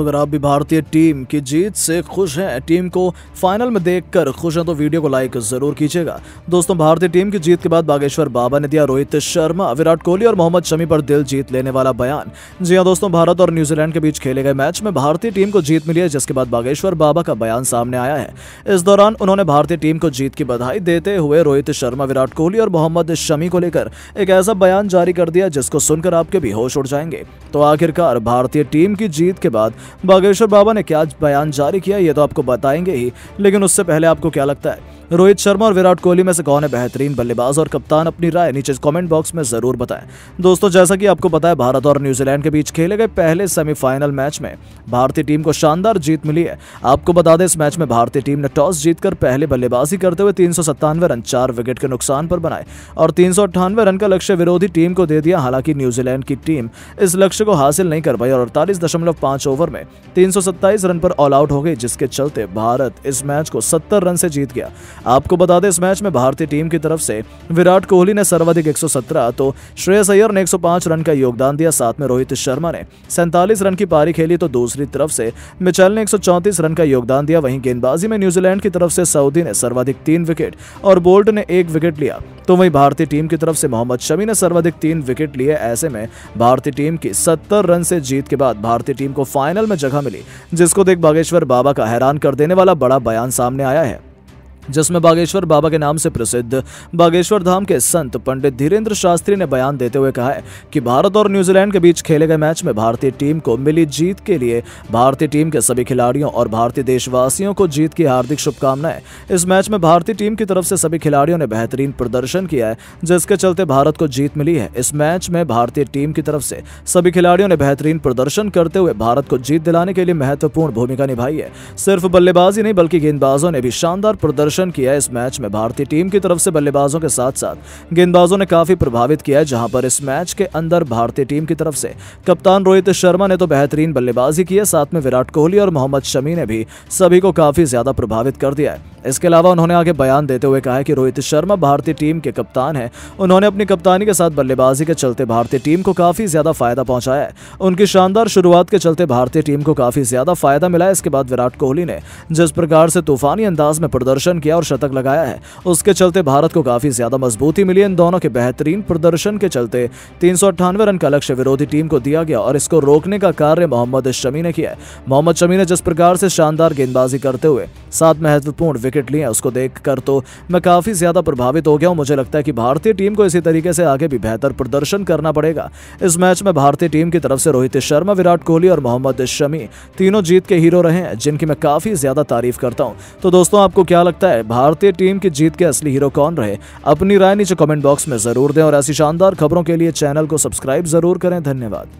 दोस्तों अगर आप भी भारतीय टीम की जीत से खुश हैं टीम को फाइनल में देखकर खुश हैं तो वीडियो को लाइक जरूर कीजिएगा दोस्तों भारतीय टीम की जीत के बाद बागेश्वर बाबा ने दिया रोहित शर्मा विराट कोहली और मोहम्मद शमी पर दिल जीत लेने वाला बयान जी हाँ दोस्तों भारत और न्यूजीलैंड के बीच खेले गए मैच में भारतीय टीम को जीत मिली है जिसके बाद बागेश्वर बाबा का बयान सामने आया है इस दौरान उन्होंने भारतीय टीम को जीत की बधाई देते हुए रोहित शर्मा विराट कोहली और मोहम्मद शमी को लेकर एक ऐसा बयान जारी कर दिया जिसको सुनकर आपके भी होश उड़ जाएंगे तो आखिरकार भारतीय टीम की जीत के बाद बागेश्वर बाबा ने क्या बयान जारी किया ये तो आपको बताएंगे ही लेकिन उससे पहले आपको क्या लगता है रोहित शर्मा और विराट कोहली में से कौन है बेहतरीन बल्लेबाज और कप्तान अपनी राय नीचे कॉमेंट बॉक्स में जरूर बताएं दोस्तों जैसा कि आपको पता है भारत और न्यूजीलैंड के बीच खेले गए पहले सेमीफाइनल मैच में भारतीय टीम को शानदार जीत मिली है आपको बता दें इस मैच में भारतीय टीम ने टॉस जीतकर पहले बल्लेबाजी करते हुए तीन रन चार विकेट के नुकसान पर बनाए और तीन रन का लक्ष्य विरोधी टीम को दे दिया हालांकि न्यूजीलैंड की टीम इस लक्ष्य को हासिल नहीं कर पाई और अड़तालीस ओवर में तीन रन पर ऑल आउट हो गई जिसके चलते भारत इस मैच को सत्तर रन से जीत गया आपको बता दें इस मैच में भारतीय टीम की तरफ से विराट कोहली ने सर्वाधिक 117 तो श्रेयस अय्यर ने 105 रन का योगदान दिया साथ में रोहित शर्मा ने सैंतालीस रन की पारी खेली तो दूसरी तरफ से मिचेल ने एक रन का योगदान दिया वहीं गेंदबाजी में न्यूजीलैंड की तरफ से सऊदी ने सर्वाधिक तीन विकेट और बोल्ट ने एक विकेट लिया तो वहीं भारतीय टीम की तरफ से मोहम्मद शमी ने सर्वाधिक तीन विकेट लिए ऐसे में भारतीय टीम की सत्तर रन से जीत के बाद भारतीय टीम को फाइनल में जगह मिली जिसको देख बागेश्वर बाबा का हैरान कर देने वाला बड़ा बयान सामने आया है जिसमें बागेश्वर बाबा के नाम से प्रसिद्ध बागेश्वर धाम के संत पंडित धीरेन्द्र शास्त्री ने बयान देते हुए कहा है कि भारत और न्यूजीलैंड के बीच खेले गए मैच में भारतीय टीम को मिली जीत के लिए भारतीय टीम के सभी खिलाड़ियों और भारतीय देशवासियों को जीत की हार्दिक शुभकामनाएं इस मैच में भारतीय टीम की तरफ से सभी खिलाड़ियों ने बेहतरीन प्रदर्शन किया है जिसके चलते भारत को जीत मिली है इस मैच में भारतीय टीम की तरफ से सभी खिलाड़ियों ने बेहतरीन प्रदर्शन करते हुए भारत को जीत दिलाने के लिए महत्वपूर्ण भूमिका निभाई है सिर्फ बल्लेबाजी नहीं बल्कि गेंदबाजों ने भी शानदार प्रदर्शन प्रदर्शन किया इस मैच में भारतीय टीम की तरफ से बल्लेबाजों के साथ साथ गेंदबाजों ने काफी प्रभावित किया जहां पर इस मैच के अंदर भारतीय टीम की तरफ से कप्तान रोहित शर्मा ने तो बेहतरीन बल्लेबाजी की है साथ में विराट कोहली और मोहम्मद शमी ने भी सभी को काफी ज्यादा प्रभावित कर दिया है इसके अलावा उन्होंने आगे बयान देते हुए कहा कि रोहित शर्मा भारतीय टीम के कप्तान हैं उन्होंने अपनी कप्तानी के साथ बल्लेबाजी के चलते भारतीय टीम को काफी ज्यादा फायदा पहुंचाया है उनकी शानदार शुरुआत के चलते भारतीय टीम को काफी ज्यादा फायदा मिला है इसके बाद विराट कोहली ने जिस प्रकार से तूफानी अंदाज में प्रदर्शन किया और शतक लगाया है उसके चलते भारत को काफी ज्यादा मजबूती मिली इन दोनों के बेहतरीन प्रदर्शन के चलते तीन रन का लक्ष्य विरोधी टीम को दिया गया और इसको रोकने का कार्य मोहम्मद शमी ने किया मोहम्मद शमी ने जिस प्रकार से शानदार गेंदबाजी करते हुए सात महत्वपूर्ण विकेट लिए उसको देख तो मैं काफी ज्यादा प्रभावित हो गया हूँ मुझे लगता है कि भारतीय टीम को इसी तरीके से आगे भी बेहतर प्रदर्शन करना पड़ेगा इस मैच में भारतीय टीम की तरफ से रोहित शर्मा विराट कोहली और मोहम्मद शमी तीनों जीत के हीरो रहे हैं जिनकी मैं काफी ज्यादा तारीफ करता हूं तो दोस्तों आपको क्या लगता है बताएं भारतीय टीम की जीत के असली हीरो कौन रहे अपनी राय नीचे कमेंट बॉक्स में जरूर दें और ऐसी शानदार खबरों के लिए चैनल को सब्सक्राइब जरूर करें धन्यवाद